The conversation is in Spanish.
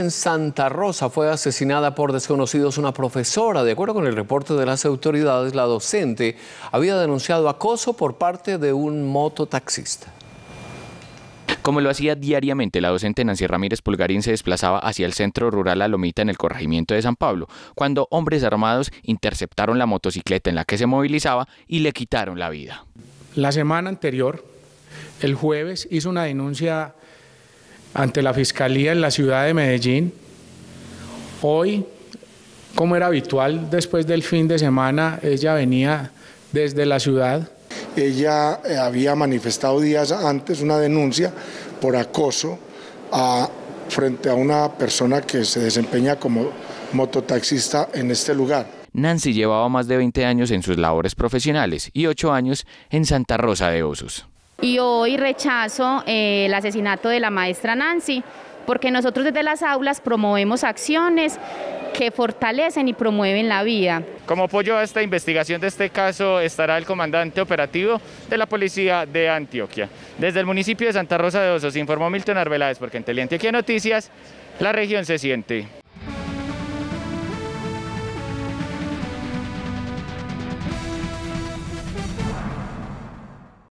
En Santa Rosa fue asesinada por desconocidos una profesora. De acuerdo con el reporte de las autoridades, la docente había denunciado acoso por parte de un mototaxista. Como lo hacía diariamente, la docente Nancy Ramírez Pulgarín se desplazaba hacia el centro rural Alomita en el corregimiento de San Pablo, cuando hombres armados interceptaron la motocicleta en la que se movilizaba y le quitaron la vida. La semana anterior, el jueves, hizo una denuncia ante la Fiscalía en la ciudad de Medellín. Hoy, como era habitual, después del fin de semana, ella venía desde la ciudad. Ella eh, había manifestado días antes una denuncia por acoso a, frente a una persona que se desempeña como mototaxista en este lugar. Nancy llevaba más de 20 años en sus labores profesionales y 8 años en Santa Rosa de Osos y hoy rechazo eh, el asesinato de la maestra Nancy, porque nosotros desde las aulas promovemos acciones que fortalecen y promueven la vida. Como apoyo a esta investigación de este caso estará el comandante operativo de la Policía de Antioquia. Desde el municipio de Santa Rosa de Osos informó Milton Arbeláez, porque en Teleantioquia Noticias, la región se siente.